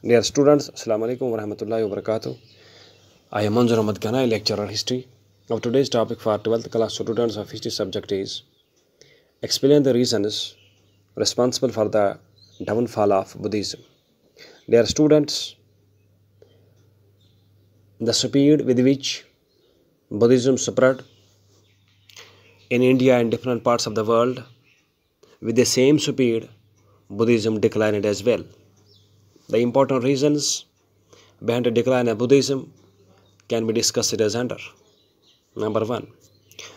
Dear students, Assalamu alaikum wa rahmatullahi wa barakatuh. I am Manzur Ahmad Ghanai, lecturer history. Now today's topic for 12th class students of history subject is Explain the reasons responsible for the downfall of Buddhism. Dear students, the speed with which Buddhism spread in India and different parts of the world, with the same speed, Buddhism declined as well. The important reasons behind the decline of Buddhism can be discussed as under. Number one,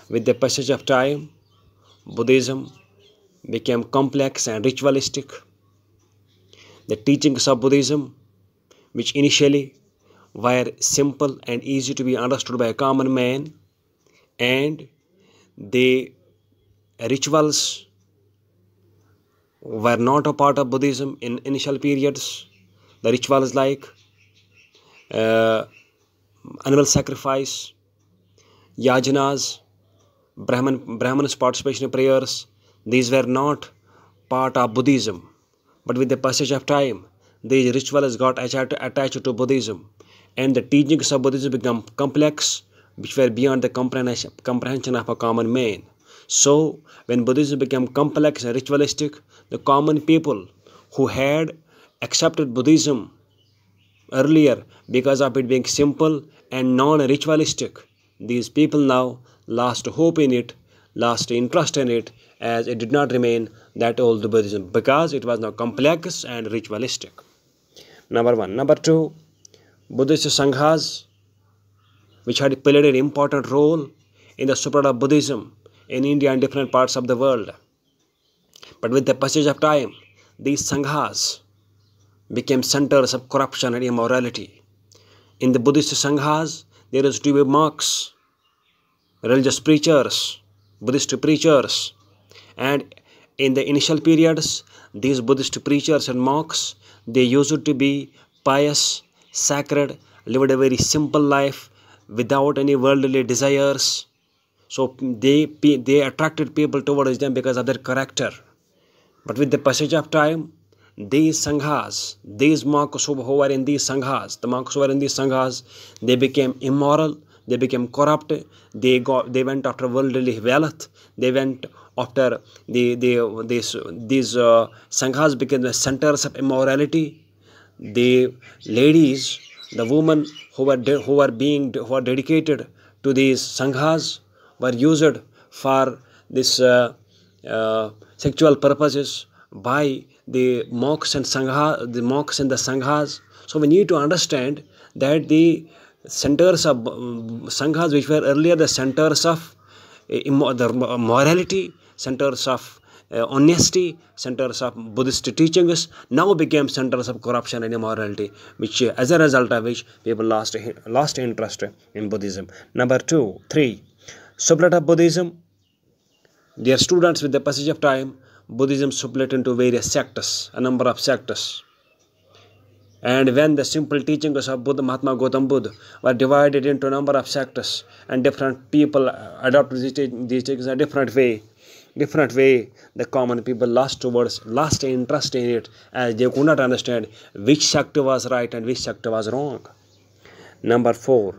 with the passage of time, Buddhism became complex and ritualistic. The teachings of Buddhism, which initially were simple and easy to be understood by a common man, and the rituals were not a part of Buddhism in initial periods the rituals like uh, animal sacrifice, yajanas, Brahman, Brahman's participation in prayers. These were not part of Buddhism, but with the passage of time, these rituals got attached to Buddhism, and the teachings of Buddhism become complex, which were beyond the comprehension of a common man. So, when Buddhism became complex and ritualistic, the common people who had accepted Buddhism earlier because of it being simple and non-ritualistic. These people now lost hope in it, lost interest in it as it did not remain that old Buddhism because it was now complex and ritualistic. Number one. Number two, Buddhist Sanghas which had played an important role in the spread of Buddhism in India and different parts of the world. But with the passage of time, these Sanghas became centers of corruption and immorality. In the Buddhist Sanghas, there used to be monks, religious preachers, Buddhist preachers, and in the initial periods, these Buddhist preachers and monks, they used to be pious, sacred, lived a very simple life without any worldly desires. So they, they attracted people towards them because of their character. But with the passage of time, these sanghas, these monks who were in these sanghas, the monks who were in these sanghas, they became immoral, they became corrupt, they got, they went after worldly wealth, they went after the, the these these uh, sanghas became the centers of immorality. The ladies, the women who were who were being who were dedicated to these sanghas were used for this uh, uh, sexual purposes by the monks and sangha, the monks and the sanghas. So we need to understand that the centers of mm, sanghas, which were earlier the centers of eh, the uh, morality, centers of eh, honesty, centers of Buddhist teachings now became centers of corruption and immorality, which eh, as a result of which people lost lost interest in Buddhism. Number two, three, sublet of Buddhism. Their students with the passage of time Buddhism split into various sects, a number of sects. And when the simple teachings of Buddha, Mahatma Gautam Buddha were divided into a number of sects and different people adopted these, teachings a different way, different way the common people lost towards, lost interest in it as they could not understand which sect was right and which sect was wrong. Number 4.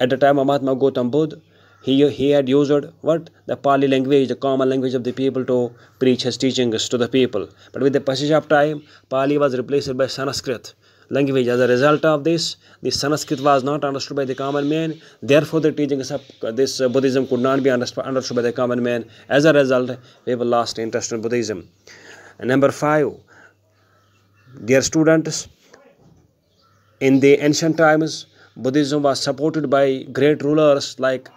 At the time of Mahatma Gautam Buddha, he, he had used what the Pali language, the common language of the people to preach his teachings to the people. But with the passage of time, Pali was replaced by Sanskrit language. As a result of this, the Sanskrit was not understood by the common man. Therefore, the teachings of this uh, Buddhism could not be understood by the common man. As a result, we have lost interest in Buddhism. And number five, dear students, in the ancient times, Buddhism was supported by great rulers like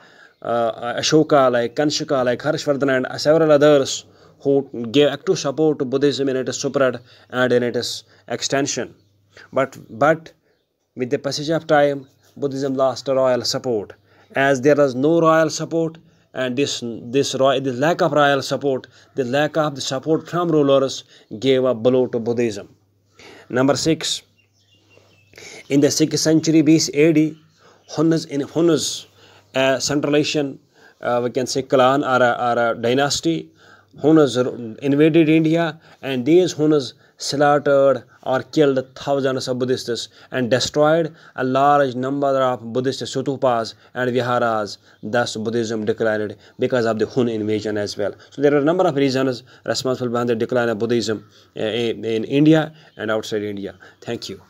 uh, Ashoka, like Kanshika, like Harshvardhan, and several others who gave active support to Buddhism in its spread and in its extension. But, but with the passage of time, Buddhism lost royal support. As there was no royal support, and this this, roy this lack of royal support, the lack of the support from rulers gave a blow to Buddhism. Number six, in the sixth century BC AD, in Hunnas a uh, Asian, uh, we can say clan or a, or a dynasty. Hunas uh, invaded India and these Hunas slaughtered or killed thousands of Buddhists and destroyed a large number of Buddhist stupas and viharas. Thus, Buddhism declined because of the Hun invasion as well. So, there are a number of reasons responsible behind the decline of Buddhism uh, in India and outside India. Thank you.